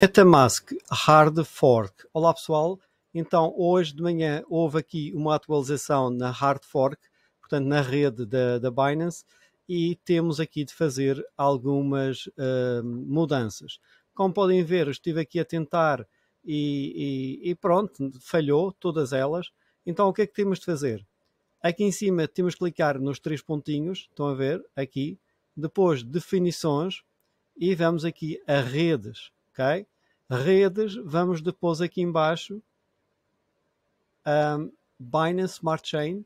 Metamask Hard Fork. Olá pessoal, então hoje de manhã houve aqui uma atualização na Hard Fork, portanto na rede da, da Binance, e temos aqui de fazer algumas uh, mudanças. Como podem ver, estive aqui a tentar e, e, e pronto, falhou todas elas. Então o que é que temos de fazer? Aqui em cima temos de clicar nos três pontinhos, estão a ver, aqui. Depois definições e vamos aqui a redes ok? Redes, vamos depois aqui embaixo, um, Binance Smart Chain,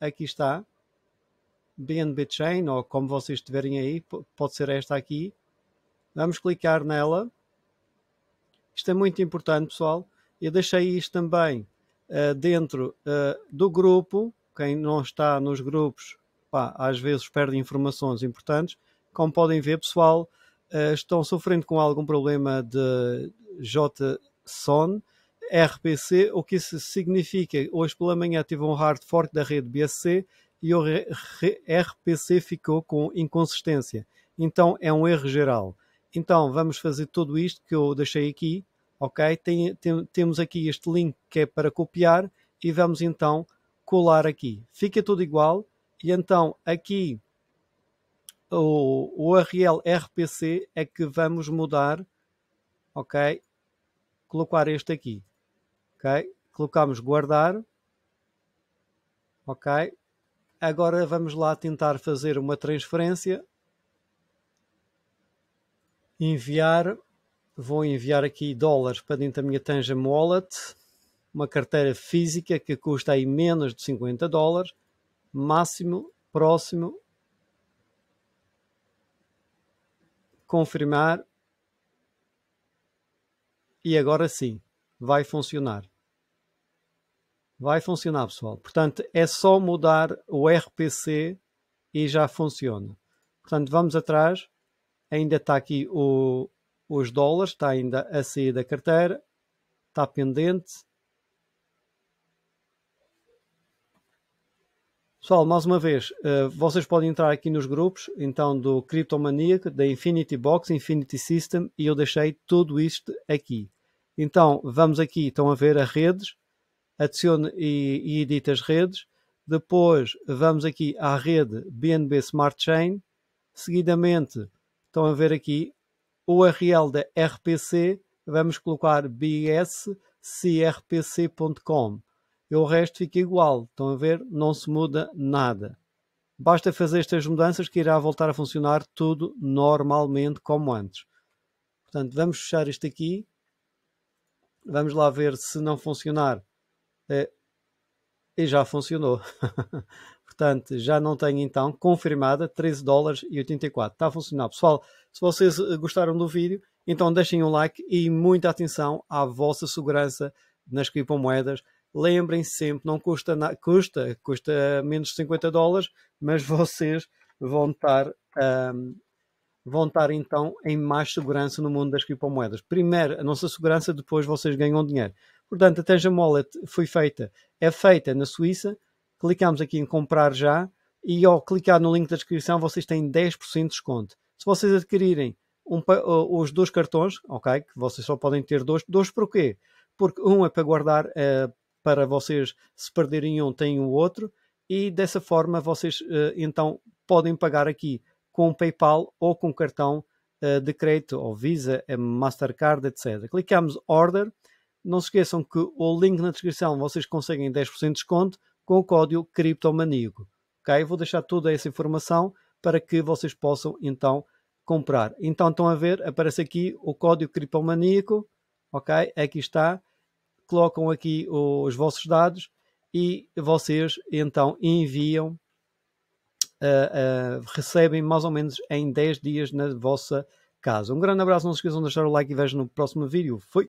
aqui está, BNB Chain, ou como vocês tiverem aí, pode ser esta aqui. Vamos clicar nela. Isto é muito importante, pessoal. Eu deixei isto também uh, dentro uh, do grupo. Quem não está nos grupos, pá, às vezes perde informações importantes. Como podem ver, pessoal, eh, estão sofrendo com algum problema de JSON, RPC, o que isso significa? Hoje pela manhã tive um hard fork da rede BSC e o RPC ficou com inconsistência. Então é um erro geral. Então vamos fazer tudo isto que eu deixei aqui, ok? Tem, tem, temos aqui este link que é para copiar e vamos então colar aqui. Fica tudo igual e então aqui o, o URL RPC é que vamos mudar, ok? Colocar este aqui, ok? Colocamos guardar, ok? Agora vamos lá tentar fazer uma transferência. Enviar, vou enviar aqui dólares para dentro da minha Tangem Wallet, uma carteira física que custa aí menos de 50 dólares, máximo, próximo confirmar e agora sim vai funcionar. Vai funcionar, pessoal. Portanto, é só mudar o RPC e já funciona. Portanto, vamos atrás. Ainda está aqui o, os dólares, está ainda a sair da carteira, está pendente. Pessoal, mais uma vez, eh, vocês podem entrar aqui nos grupos, então, do Cryptomaniac, da Infinity Box, Infinity System, e eu deixei tudo isto aqui. Então, vamos aqui, estão a ver as redes, adicione e, e as redes. Depois, vamos aqui à rede BNB Smart Chain. Seguidamente, estão a ver aqui o URL da RPC, vamos colocar bscrpc.com e o resto fica igual. Estão a ver? Não se muda nada. Basta fazer estas mudanças que irá voltar a funcionar tudo normalmente como antes. Portanto, vamos fechar isto aqui. Vamos lá ver se não funcionar. É, e já funcionou. Portanto, já não tenho então confirmada 13 dólares e 84. Está a funcionar. Pessoal, se vocês eh, gostaram do vídeo, então deixem um like e muita atenção à vossa segurança nas criptomoedas. Lembrem -se sempre, não custa nada, custa, custa menos de 50 dólares, mas vocês vão estar, um, vão estar então em mais segurança no mundo das criptomoedas. Primeiro, a nossa segurança, depois vocês ganham dinheiro. Portanto, a Tanja Wallet foi feita, é feita na Suíça, clicamos aqui em comprar já e ao clicar no link da descrição vocês têm 10% de desconto. Se vocês adquirirem um, os dois cartões, ok, que vocês só podem ter dois, dois porquê? Porque um é para guardar uh, para vocês se perderem um têm o outro e dessa forma vocês eh, então podem pagar aqui com PayPal ou com cartão eh, de crédito ou Visa, eh, Mastercard, etc. Clicamos Order. Não se esqueçam que o link na descrição vocês conseguem 10% de desconto com o código criptomaníaco. Ok? Vou deixar toda essa informação para que vocês possam então comprar. Então estão a ver, aparece aqui o código criptomaníaco, ok? Aqui está colocam aqui os vossos dados e vocês então enviam, uh, uh, recebem mais ou menos em 10 dias na vossa casa. Um grande abraço, não se esqueçam de deixar o like e vejo no próximo vídeo. Fui.